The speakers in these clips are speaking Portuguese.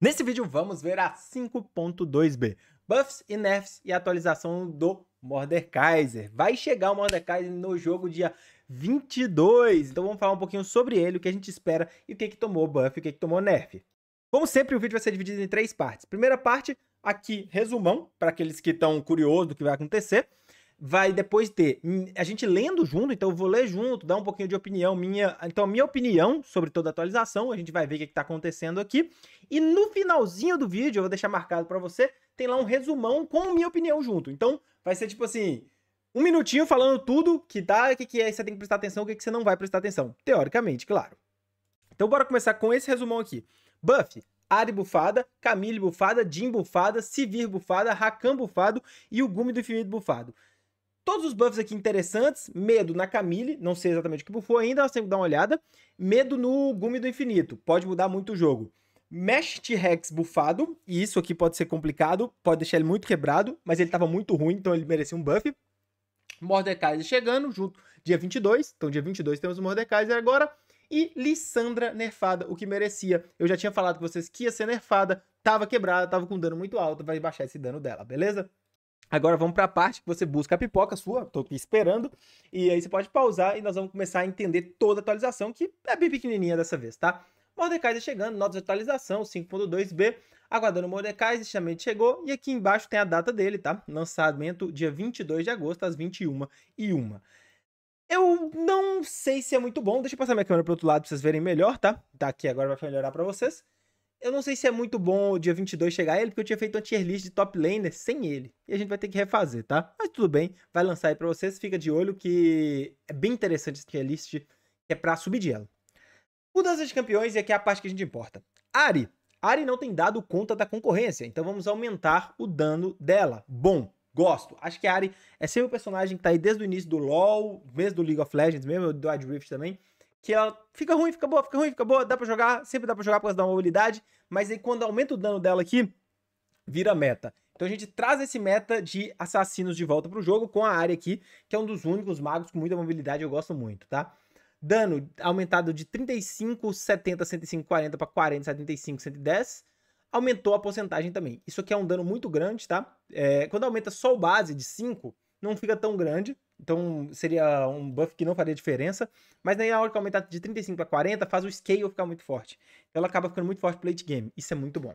Nesse vídeo vamos ver a 5.2b, buffs e nerfs e atualização do Mordekaiser. Vai chegar o Mordekaiser no jogo dia 22, então vamos falar um pouquinho sobre ele, o que a gente espera e o que, que tomou buff e o que, que tomou nerf. Como sempre, o vídeo vai ser dividido em três partes. Primeira parte, aqui, resumão, para aqueles que estão curiosos do que vai acontecer vai depois ter a gente lendo junto, então eu vou ler junto, dar um pouquinho de opinião minha. Então, minha opinião sobre toda a atualização, a gente vai ver o que está acontecendo aqui. E no finalzinho do vídeo, eu vou deixar marcado para você, tem lá um resumão com minha opinião junto. Então, vai ser tipo assim. Um minutinho falando tudo que dá, o que, que é, você tem que prestar atenção, o que, que você não vai prestar atenção. Teoricamente, claro. Então, bora começar com esse resumão aqui. Buff, Ari Bufada, Camille Bufada, Jim Bufada, Sivir Bufada, Rakan Bufado e o Gume do Infinito Bufado. Todos os buffs aqui interessantes, medo na Camille, não sei exatamente o que buffou ainda, mas tem que dar uma olhada. Medo no Gumi do Infinito, pode mudar muito o jogo. Mesh T-Rex bufado, e isso aqui pode ser complicado, pode deixar ele muito quebrado, mas ele estava muito ruim, então ele merecia um buff. Mordekaiser chegando, junto, dia 22, então dia 22 temos o Mordekaiser agora. E Lissandra nerfada, o que merecia. Eu já tinha falado com vocês que ia ser nerfada, tava quebrada, tava com dano muito alto, vai baixar esse dano dela, beleza? Agora vamos para a parte que você busca a pipoca sua, estou aqui esperando, e aí você pode pausar e nós vamos começar a entender toda a atualização, que é bem pequenininha dessa vez, tá? Mordekaiser tá chegando, nota de atualização 5.2b, aguardando o Mordecai, justamente chegou, e aqui embaixo tem a data dele, tá? Lançamento dia 22 de agosto, às 21h01. Eu não sei se é muito bom, deixa eu passar minha câmera para outro lado para vocês verem melhor, tá? Daqui tá agora vai melhorar para vocês. Eu não sei se é muito bom o dia 22 chegar ele, porque eu tinha feito uma tier list de top laner sem ele. E a gente vai ter que refazer, tá? Mas tudo bem, vai lançar aí pra vocês. Fica de olho que é bem interessante essa tier list, que é pra subir de ela. Mudança de campeões, e aqui é a parte que a gente importa. Ari. Ari não tem dado conta da concorrência, então vamos aumentar o dano dela. Bom, gosto. Acho que a Ari é sempre o personagem que tá aí desde o início do LoL, mesmo do League of Legends, mesmo do Wild Rift também que ela fica ruim, fica boa, fica ruim, fica boa, dá pra jogar, sempre dá pra jogar por causa da mobilidade, mas aí quando aumenta o dano dela aqui, vira meta. Então a gente traz esse meta de assassinos de volta pro jogo com a área aqui, que é um dos únicos magos com muita mobilidade, eu gosto muito, tá? Dano aumentado de 35, 70, 105, 40 para 40, 75, 110. Aumentou a porcentagem também. Isso aqui é um dano muito grande, tá? É, quando aumenta só o base de 5, não fica tão grande, então seria um buff que não faria diferença. Mas na hora que aumentar de 35 para 40, faz o scale ficar muito forte. Então ela acaba ficando muito forte pro late game. Isso é muito bom.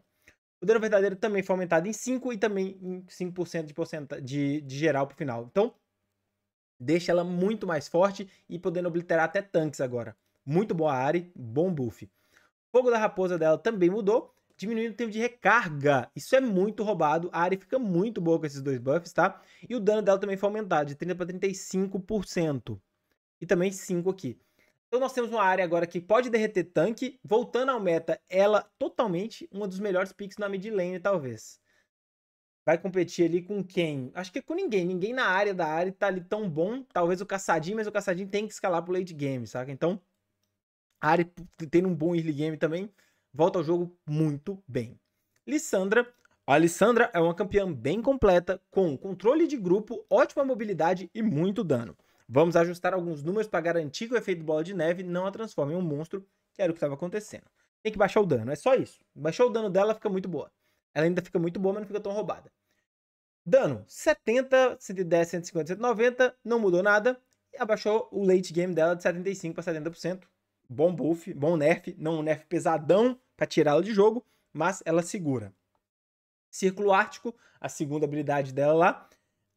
O dano verdadeiro também foi aumentado em 5 e também em 5% de, porcenta, de, de geral pro final. Então deixa ela muito mais forte e podendo obliterar até tanques agora. Muito boa área, bom buff. O fogo da raposa dela também mudou diminuindo o tempo de recarga. Isso é muito roubado. A área fica muito boa com esses dois buffs, tá? E o dano dela também foi aumentado de 30 para 35%. E também 5 aqui. Então nós temos uma área agora que pode derreter tanque. Voltando ao meta, ela totalmente uma dos melhores picks na mid lane, talvez. Vai competir ali com quem? Acho que é com ninguém. Ninguém na área da área tá ali tão bom. Talvez o Caçadinho, mas o Caçadinho tem que escalar pro late game, saca? Então, a área tendo um bom early game também volta ao jogo muito bem. Lissandra. A Alessandra é uma campeã bem completa, com controle de grupo, ótima mobilidade e muito dano. Vamos ajustar alguns números para garantir que o efeito bola de neve não a transforme em um monstro, que era o que estava acontecendo. Tem que baixar o dano, é só isso. Baixou o dano dela, fica muito boa. Ela ainda fica muito boa, mas não fica tão roubada. Dano: 70, 110, 150, 190, não mudou nada. E abaixou o late game dela de 75% para 70%, bom buff, bom nerf, não um nerf pesadão para tirá-la de jogo, mas ela segura. Círculo Ártico, a segunda habilidade dela lá,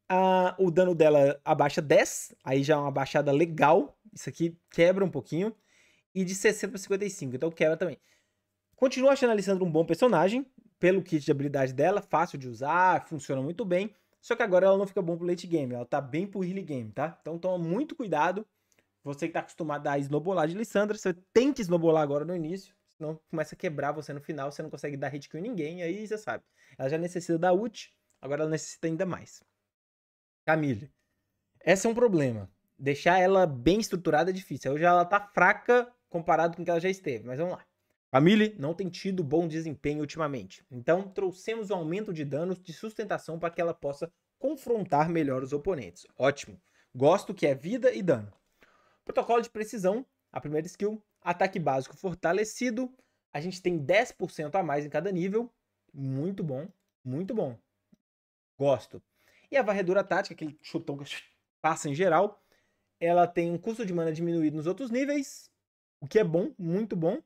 a, o dano dela abaixa 10, aí já é uma baixada legal. Isso aqui quebra um pouquinho. E de 60 para 55, então quebra também. Continuo achando a Alessandra um bom personagem, pelo kit de habilidade dela, fácil de usar, funciona muito bem. Só que agora ela não fica bom pro late game, ela tá bem pro early game, tá? Então toma muito cuidado você que tá acostumado a esnobolar de Lissandra, você tem que esnobolar agora no início. Senão começa a quebrar você no final, você não consegue dar hit kill em ninguém, aí você sabe. Ela já necessita da ult, agora ela necessita ainda mais. Camille. Essa é um problema. Deixar ela bem estruturada é difícil. Hoje ela tá fraca comparado com o que ela já esteve, mas vamos lá. Camille não tem tido bom desempenho ultimamente, então trouxemos o um aumento de danos de sustentação para que ela possa confrontar melhor os oponentes. Ótimo. Gosto que é vida e dano. Protocolo de precisão, a primeira skill. Ataque básico fortalecido. A gente tem 10% a mais em cada nível. Muito bom, muito bom. Gosto. E a varredura tática, aquele chutão que passa em geral, ela tem um custo de mana diminuído nos outros níveis, o que é bom, muito bom.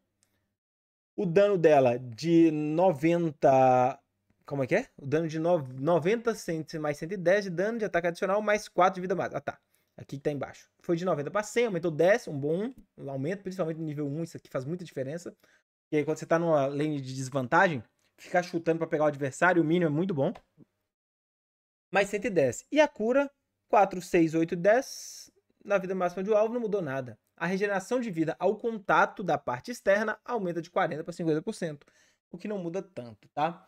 O dano dela de 90. Como é que é? O dano de no... 90 mais 110 de dano de ataque adicional, mais 4 de vida máxima. Ah, tá. Aqui que tá embaixo. Foi de 90 para 100, aumentou 10, um bom aumento, principalmente no nível 1, isso aqui faz muita diferença. porque quando você tá numa lane de desvantagem, ficar chutando para pegar o adversário, o mínimo é muito bom. Mais 110. E a cura, 4, 6, 8, 10. Na vida máxima de um alvo não mudou nada. A regeneração de vida ao contato da parte externa aumenta de 40% para 50%, o que não muda tanto, tá?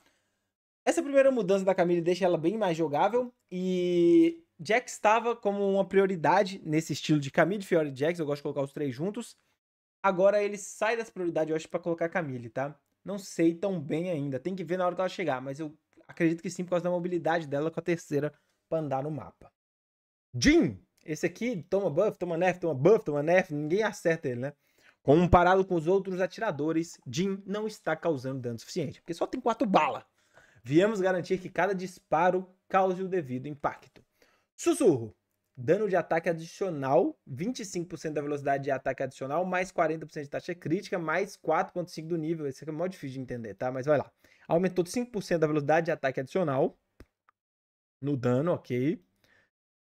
Essa primeira mudança da Camille deixa ela bem mais jogável e Jack estava como uma prioridade nesse estilo de Camille, Fiore e Jax. Eu gosto de colocar os três juntos. Agora ele sai das prioridades, eu acho, para colocar Camille, tá? Não sei tão bem ainda. Tem que ver na hora que ela chegar, mas eu acredito que sim, por causa da mobilidade dela com a terceira pra andar no mapa. Jim! Esse aqui toma buff, toma nerf, toma buff, toma nerf, ninguém acerta ele, né? Comparado com os outros atiradores, Jim não está causando dano suficiente, porque só tem quatro balas. Viemos garantir que cada disparo cause o devido impacto. Sussurro. Dano de ataque adicional, 25% da velocidade de ataque adicional, mais 40% de taxa crítica, mais 4.5 do nível. Esse aqui é mó difícil de entender, tá? Mas vai lá. Aumentou de 5% da velocidade de ataque adicional no dano, ok.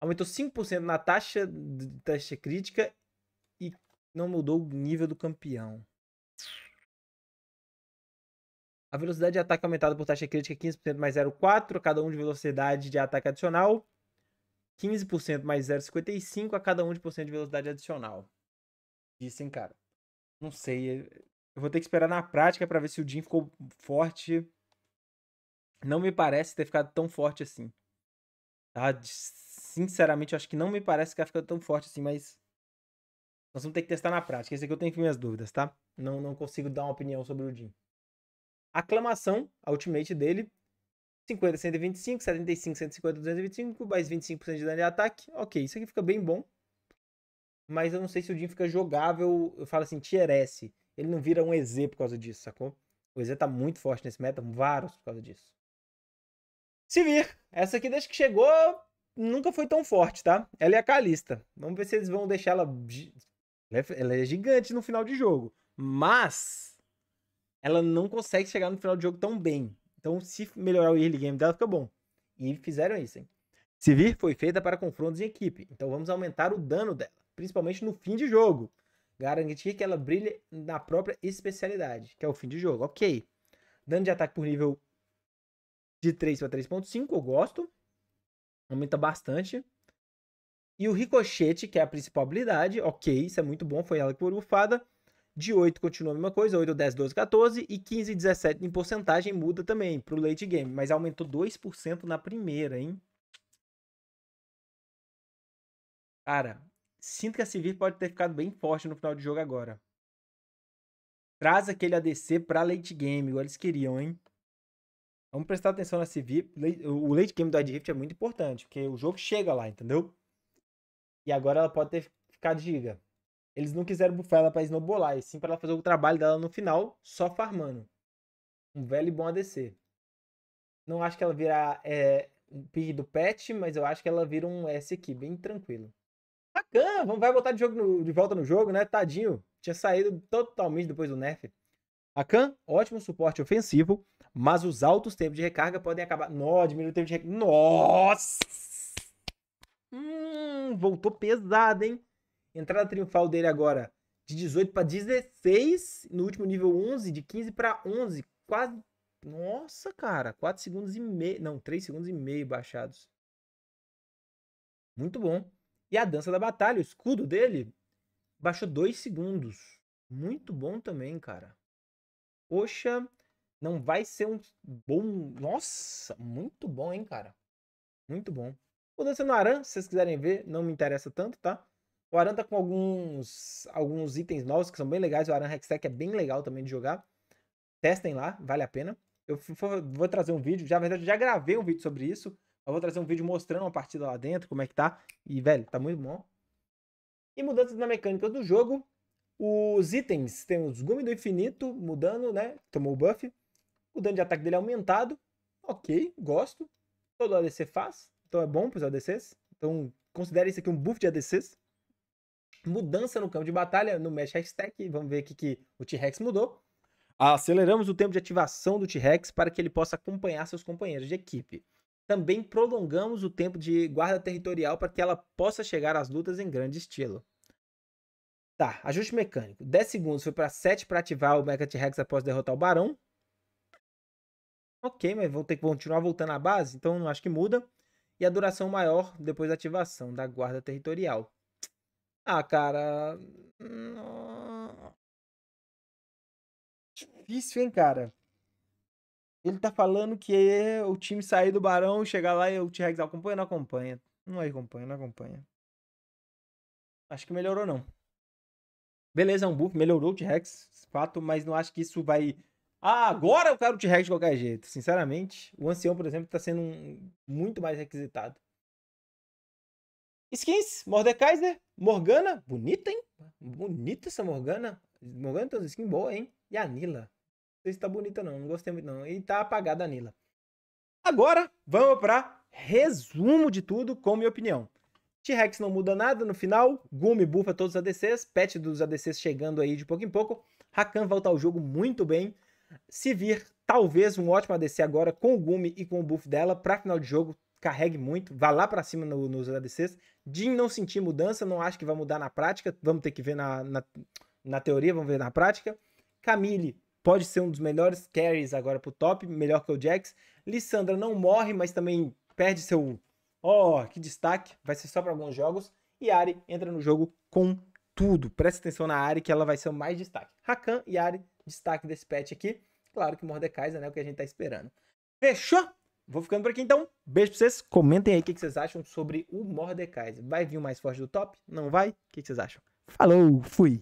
Aumentou 5% na taxa de taxa crítica e não mudou o nível do campeão. A velocidade de ataque aumentada por taxa crítica 15% é mais 0,4, cada um de velocidade de ataque adicional. 15% mais 0,55 a cada 1% de velocidade adicional. Disse, cara? Não sei. É, eu vou ter que esperar na prática para ver se o Jim ficou forte. Não me parece ter ficado tão forte assim. Tá? Sinceramente, eu acho que não me parece que ficou tão forte assim, mas. Nós vamos ter que testar na prática. Esse aqui eu tenho minhas dúvidas, tá? Não, não consigo dar uma opinião sobre o Jim. Aclamação, a ultimate dele, 50, 125, 75, 150, 225, mais 25% de dano de ataque. Ok, isso aqui fica bem bom. Mas eu não sei se o Jin fica jogável, eu falo assim, tier S. Ele não vira um EZ por causa disso, sacou? O EZ tá muito forte nesse meta, vários por causa disso. Se vir, essa aqui desde que chegou, nunca foi tão forte, tá? Ela é a Calista. Vamos ver se eles vão deixar ela... É, ela é gigante no final de jogo. Mas ela não consegue chegar no final de jogo tão bem. Então, se melhorar o early game dela, fica bom. E fizeram isso, hein? Sivir foi feita para confrontos em equipe, então vamos aumentar o dano dela, principalmente no fim de jogo. Garantir que ela brilhe na própria especialidade, que é o fim de jogo. Ok. Dano de ataque por nível de 3 para 3.5, eu gosto. Aumenta bastante. E o ricochete, que é a principal habilidade, ok, isso é muito bom, foi ela que foi bufada. De 8 continua a mesma coisa, 8, 10, 12, 14 e 15, 17 em porcentagem muda também para o late game, mas aumentou 2% na primeira, hein? Cara, sinto que a Sivir pode ter ficado bem forte no final de jogo agora. Traz aquele ADC para late game, igual eles queriam, hein? Vamos prestar atenção na Sivir. O late game do Adrift é muito importante, porque o jogo chega lá, entendeu? E agora ela pode ter ficado giga. Eles não quiseram bufar ela pra snowbolar, e sim para ela fazer o trabalho dela no final, só farmando. Um velho e bom ADC. Não acho que ela virá é, eh, um pick do pet, mas eu acho que ela vira um S aqui, bem tranquilo. Bacana, vamos vai botar de, jogo no, de volta no jogo, né? Tadinho. Tinha saído totalmente depois do nerf. A Khan, ótimo suporte ofensivo, mas os altos tempos de recarga podem acabar. Nó, diminuiu o tempo de recarga. Nossa! Hum, voltou pesado, hein? Entrada triunfal dele agora de 18 para 16, no último nível 11, de 15 para 11, quase Nossa, cara, 4 segundos e meio, não, 3 segundos e meio baixados. Muito bom. E a dança da batalha, o escudo dele baixou 2 segundos. Muito bom também, cara. Poxa, não vai ser um bom. Nossa, muito bom, hein, cara. Muito bom. O Dança no Aran, se vocês quiserem ver, não me interessa tanto, tá? O Aran tá com alguns, alguns itens novos que são bem legais. O Aran Hextech é bem legal também de jogar. Testem lá, vale a pena. Eu vou trazer um vídeo, já, na verdade já gravei um vídeo sobre isso. Eu vou trazer um vídeo mostrando uma partida lá dentro, como é que tá. E, velho, tá muito bom. E mudanças na mecânica do jogo. Os itens, temos Gumi do Infinito mudando, né? Tomou o buff. O dano de ataque dele é aumentado. Ok, gosto. Todo ADC faz, então é bom pros ADCs. Então considere isso aqui um buff de ADCs mudança no campo de batalha, no Mesh hashtag Vamos ver o que, que o T-Rex mudou. Aceleramos o tempo de ativação do T-Rex para que ele possa acompanhar seus companheiros de equipe. Também prolongamos o tempo de guarda territorial para que ela possa chegar às lutas em grande estilo. Tá, ajuste mecânico. 10 segundos foi para 7 para ativar o Mega T-Rex após derrotar o Barão. Ok, mas vou ter que continuar voltando à base, então não acho que muda. E a duração maior depois da ativação da guarda territorial. Ah, cara. Difícil, hein, cara? Ele tá falando que o time sair do Barão, chegar lá e o T-Rex acompanha não acompanha? Não acompanha, não acompanha. Acho que melhorou, não. Beleza, é um buff, melhorou o T-Rex, fato, mas não acho que isso vai. Ah, agora eu quero o T-Rex de qualquer jeito. Sinceramente, o Ancião, por exemplo, tá sendo um- muito mais requisitado. Skins, Mordekaiser, né? Morgana, bonita, hein? Bonita essa Morgana. Morgana tem uma skin boa, hein? E a Nila. Não sei se tá bonita não, não gostei muito não. E tá apagada a Nila. Agora, vamos pra resumo de tudo com minha opinião. T-Rex não muda nada no final, Gumi bufa todos os ADCs, pet dos ADCs chegando aí de pouco em pouco, Rakan volta ao jogo muito bem, se vir talvez um ótimo ADC agora com o Gumi e com o buff dela para final de jogo, carregue muito, vá lá para cima no, nos ADCs. Jin não sentir mudança, não acho que vai mudar na prática, vamos ter que ver na, na, na teoria, vamos ver na prática. Camille pode ser um dos melhores carries agora pro top, melhor que o Jax. Lissandra não morre, mas também perde seu. Ó, oh, que destaque, vai ser só para alguns jogos. E Ari entra no jogo com tudo. Presta atenção na Ari, que ela vai ser o mais destaque. Rakan e Ari, destaque desse patch aqui. Claro que Mordekaiser, né? O que a gente tá esperando. Fechou? Vou ficando por aqui então. Beijo pra vocês. Comentem aí o que vocês acham sobre o Mordecai. Vai vir o mais forte do top? Não vai? O que vocês acham? Falou, fui!